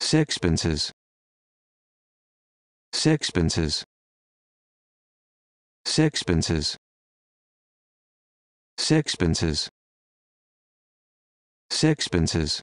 sixpences sixpences sixpences sixpences sixpences